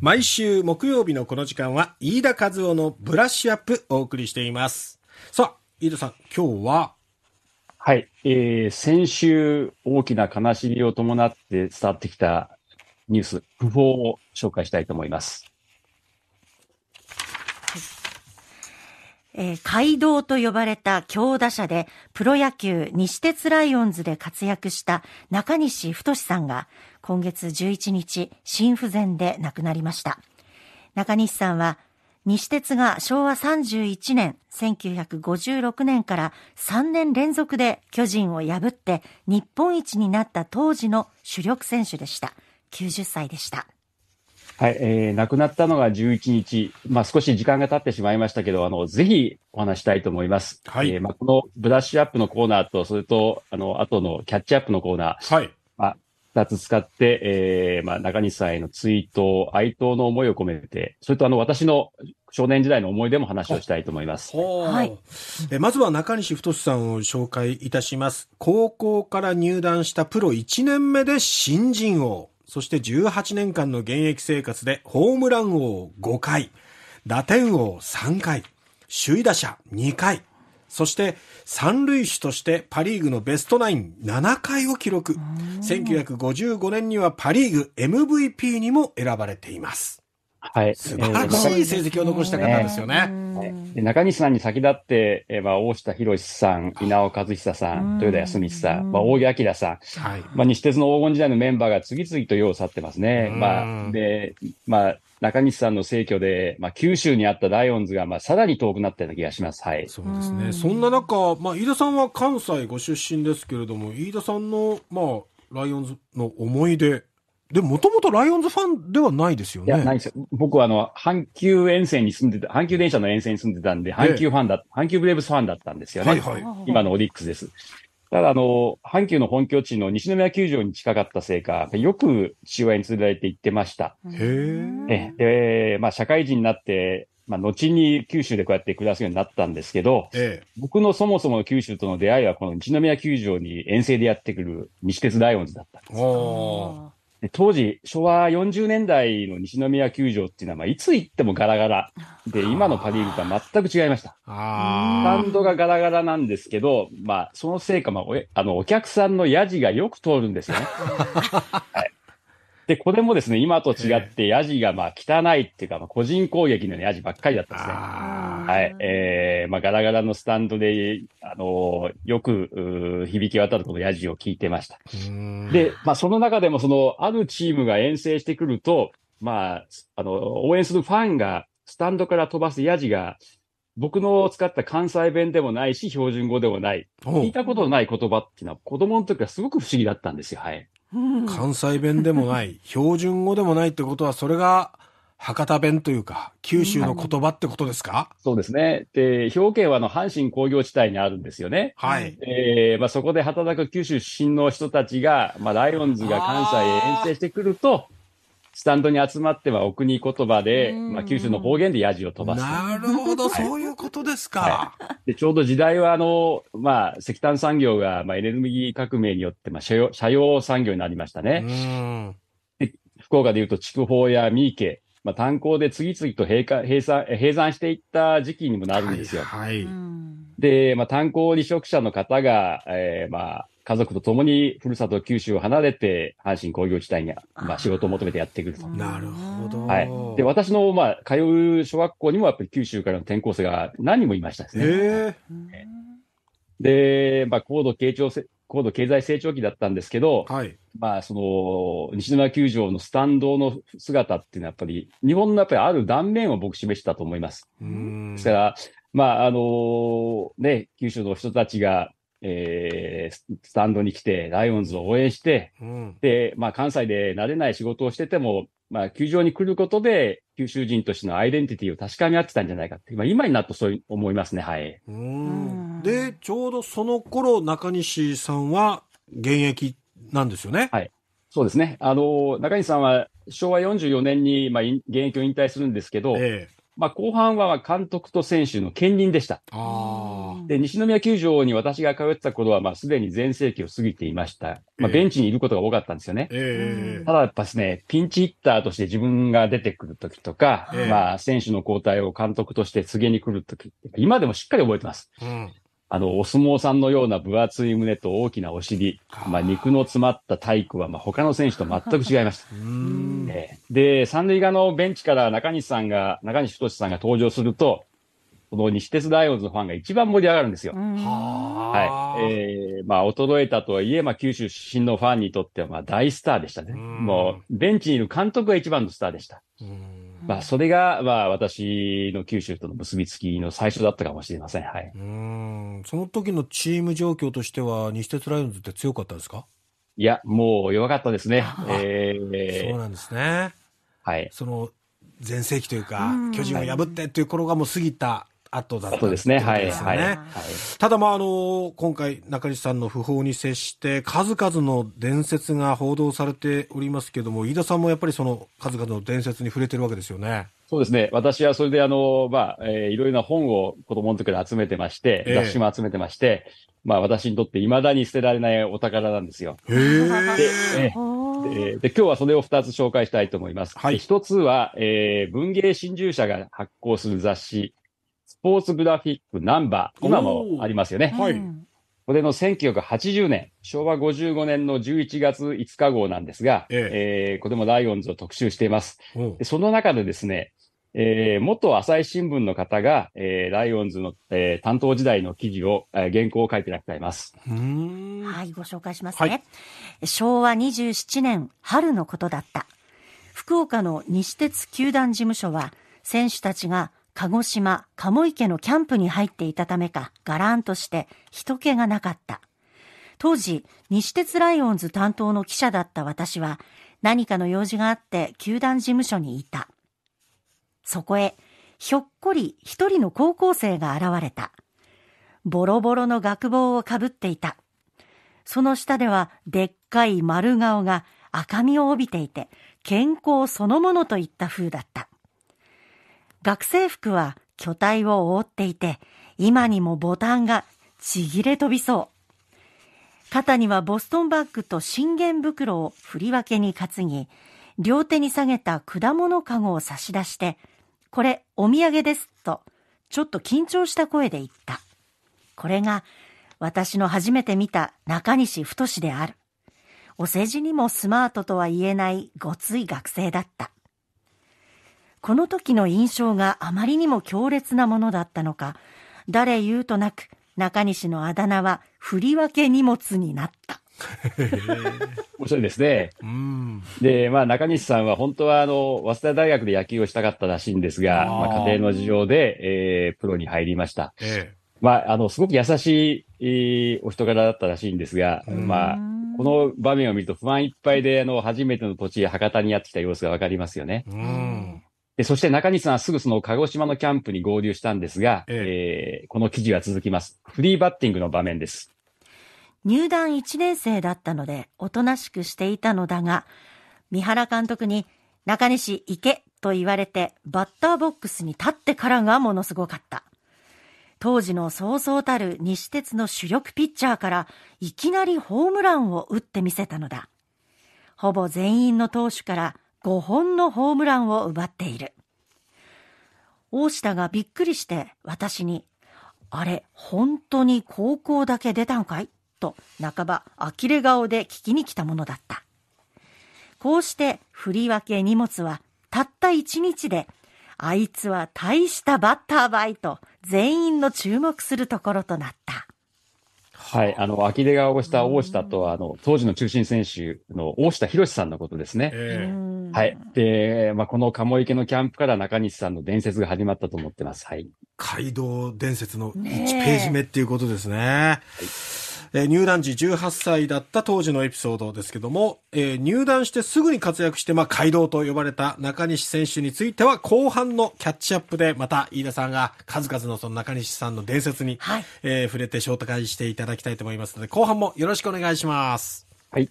毎週木曜日のこの時間は、飯田和夫のブラッシュアップお送りしています。さあ、飯田さん、今日ははい、えー、先週大きな悲しみを伴って伝わってきたニュース、訃報を紹介したいと思います。えー、街道と呼ばれた強打者で、プロ野球西鉄ライオンズで活躍した中西太さんが、今月11日、心不全で亡くなりました。中西さんは、西鉄が昭和31年、1956年から3年連続で巨人を破って日本一になった当時の主力選手でした。90歳でした。はい、えー、亡くなったのが11日、まあ、少し時間が経ってしまいましたけど、あの、ぜひお話したいと思います。はい。えー、まあ、このブラッシュアップのコーナーと、それと、あの、後のキャッチアップのコーナー。はい。まあ、二つ使って、えー、まあ、中西さんへのツイート、哀悼の思いを込めて、それとあの、私の少年時代の思い出も話をしたいと思います。はい。えまずは中西太さんを紹介いたします。高校から入団したプロ1年目で新人王。そして18年間の現役生活でホームラン王5回、打点王3回、首位打者2回、そして三塁手としてパ・リーグのベストナイン7回を記録。1955年にはパ・リーグ MVP にも選ばれています。はい。素晴らしい成績を残した方ですよね。中西さんに先立って、えまあ、大下博さん、稲尾和久さん、豊田康光さん、まあ、大木明さん、はい、まあ、西鉄の黄金時代のメンバーが次々と世を去ってますね。まあ、で、まあ、中西さんの逝去で、まあ、九州にあったライオンズが、まあ、さらに遠くなったような気がします。はい。そうですね。そんな中、まあ、飯田さんは関西ご出身ですけれども、飯田さんの、まあ、ライオンズの思い出、で、もともとライオンズファンではないですよね。いや、ないですよ。僕はあの、阪急沿線に住んでた、阪急電車の沿線に住んでたんで、阪急ファンだ、阪急ブレーブスファンだったんですよね。はいはい。今のオリックスです。ただ、あの、阪急の本拠地の西宮球場に近かったせいか、よく父親に連れられて行ってました。へえ。で、まあ、社会人になって、まあ、後に九州でこうやって暮らすようになったんですけど、ええ、僕のそもそもの九州との出会いは、この西宮球場に遠征でやってくる西鉄ライオンズだったんです。当時、昭和40年代の西宮球場っていうのは、まあ、いつ行ってもガラガラで、今のパ・リーグとは全く違いました。スタンドがガラガラなんですけど、まあ、そのせいか、まあ、おあのお客さんのやじがよく通るんですよね。はい、で、これもですね、今と違って、やじがまあ汚いっていうか、まあ、個人攻撃のやじばっかりだったんですね。はい。えー、まあ、ガラガラのスタンドでの、よく、響き渡るこのヤジを聞いてました。で、まあ、その中でも、その、あるチームが遠征してくると、まあ、あの、応援するファンが、スタンドから飛ばすヤジが、僕の使った関西弁でもないし、標準語でもない、聞いたことのない言葉っていうのは、子供の時はすごく不思議だったんですよ、はい。関西弁でもない、標準語でもないってことは、それが博多弁というか、九州の言葉ってことですか、そうですね。で、表敬はあの阪神工業地帯にあるんですよね。はい。えー、まあそこで働く九州出身の人たちが、まあライオンズが関西へ遠征してくると、スタンドに集まってはお国言葉で、まあ、九州の方言でヤジを飛ばす。なるほど、そういうことですか、はい、で。ちょうど時代は、あの、まあ、石炭産業が、まあ、エネルギー革命によって、まあ、社用、社用産業になりましたね。福岡でいうと、筑豊や三池、まあ、炭鉱で次々と閉閉鎖閉山していった時期にもなるんですよ。はい、はい、で、まあ、炭鉱離職者の方が、えー、まあ、家族と共にふるさと九州を離れて、阪神工業地帯に、まあ、仕事を求めてやってくると。なるほど。はい。で、私の、まあ、通う小学校にも、やっぱり九州からの転校生が何人もいましたですね。えー、で、まあ、高度経長高度経済成長期だったんですけど、はい、まあ、その西沼球場のスタンドの姿っていうのは、やっぱり日本のやっぱりある断面を僕、示したと思います。ですから、まああのね、九州の人たちが、えー、スタンドに来て、ライオンズを応援して、うん、でまあ、関西で慣れない仕事をしてても、まあ、球場に来ることで、九州人としてのアイデンティティを確かめ合ってたんじゃないかって、まあ、今になるとそう思いますね、はい。うんで、ちょうどその頃、中西さんは現役なんですよね。はい。そうですね。あの、中西さんは昭和44年に、まあ、現役を引退するんですけど、ええ、まあ、後半は監督と選手の兼任でした。ああ。で、西宮球場に私が通ってた頃は、まあ、すでに全盛期を過ぎていました。まあ、ベンチにいることが多かったんですよね。えー、ただ、やっぱですね、ピンチヒッターとして自分が出てくるときとか、えー、まあ、選手の交代を監督として告げに来るとき、今でもしっかり覚えてます。うん、あの、お相撲さんのような分厚い胸と大きなお尻、まあ、肉の詰まった体育は、まあ、他の選手と全く違いました。で、三塁側のベンチから中西さんが、中西太さんが登場すると、この西鉄ライオンズのファンが一番盛り上がるんですよ。はい。えー、まあ、衰えたとはいえ、まあ、九州出身のファンにとっては、まあ、大スターでしたね。うもう、ベンチにいる監督が一番のスターでした。まあ、それが、まあ、私の九州との結びつきの最初だったかもしれません。はい。うん。その時のチーム状況としては、西鉄ライオンズって強かったですかいや、もう弱かったですね。えー、そうなんですね。はい。その、前世紀というか、巨人を破ってという頃がもう過ぎた後だったそうですね。はい、はい。ただまあ、あの、今回、中西さんの訃報に接して、数々の伝説が報道されておりますけれども、飯田さんもやっぱりその数々の伝説に触れてるわけですよね。そうですね。私はそれで、あの、まあ、えー、いろいろな本を子供の時から集めてまして、えー、雑誌も集めてまして、まあ、私にとって未だに捨てられないお宝なんですよ。へで、えで、で今日はそれを2つ紹介したいと思います。はい。1つは、えー、文芸新獣社が発行する雑誌、スポーツグラフィックナンバー、今もありますよね。はい。これの1980年、昭和55年の11月5日号なんですが、ええー、これもライオンズを特集しています。うん、その中でですね、えー、元朝日新聞の方が、えー、ライオンズの、えー、担当時代の記事を、えー、原稿を書いていらっしゃいます。はい、ご紹介しますね、はい。昭和27年春のことだった。福岡の西鉄球団事務所は、選手たちが鹿児島、鴨池のキャンプに入っていたためか、がらんとして人気がなかった。当時、西鉄ライオンズ担当の記者だった私は、何かの用事があって球団事務所にいた。そこへ、ひょっこり一人の高校生が現れた。ボロボロの学帽をかぶっていた。その下ではでっかい丸顔が赤みを帯びていて、健康そのものといった風だった。学生服は巨体を覆っていて、今にもボタンがちぎれ飛びそう。肩にはボストンバッグと信玄袋を振り分けに担ぎ、両手に下げた果物かごを差し出して、これお土産ですと、ちょっと緊張した声で言った。これが私の初めて見た中西太である。お世辞にもスマートとは言えないごつい学生だった。この時の印象があまりにも強烈なものだったのか、誰言うとなく、中西のあだ名は、振り分け荷物になった。面白いですね。で、まあ、中西さんは本当は、あの、早稲田大学で野球をしたかったらしいんですが、あまあ、家庭の事情で、えー、プロに入りました。ええ、まあ、あの、すごく優しい、えー、お人柄だったらしいんですが、まあ、この場面を見ると不安いっぱいで、あの、初めての土地、博多にやってきた様子がわかりますよね。うんで、そして中西さんはすぐその鹿児島のキャンプに合流したんですが、ええー、この記事は続きます。フリーバッティングの場面です。入団1年生だったので、おとなしくしていたのだが、三原監督に、中西行けと言われて、バッターボックスに立ってからがものすごかった。当時のそうそうたる西鉄の主力ピッチャーからいきなりホームランを打ってみせたのだ。ほぼ全員の投手から5本のホームランを奪っている。大下がびっくりして私に、あれ、本当に高校だけ出たんかいと半ば呆れ顔で聞きに来たものだった。こうして振り分け荷物はたった1日で、あいつは大したバッターばいと全員の注目するところとなった。はい、あの、秋出がをした大下とは、あの、当時の中心選手の大下博さんのことですね。えー、はい。で、まあ、この鴨池のキャンプから中西さんの伝説が始まったと思ってます。はい。街道伝説の1ページ目っていうことですね。ねはいえー、入団時18歳だった当時のエピソードですけども、えー、入団してすぐに活躍して、まあ、街道と呼ばれた中西選手については、後半のキャッチアップで、また飯田さんが数々のその中西さんの伝説に、はい、えー、触れて紹介していただきたいと思いますので、後半もよろしくお願いします。はい。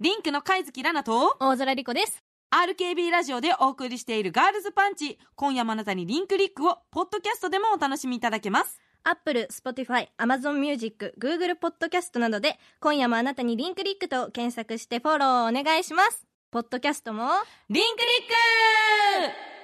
リンクの貝月ラナと、大空莉子です。RKB ラジオでお送りしているガールズパンチ。今夜もあなたにリンクリックを、ポッドキャストでもお楽しみいただけます。Apple、Spotify、Amazon Music、Google Podcast などで今夜もあなたにリンクリックと検索してフォローをお願いします。ポッドキャストもリンクリック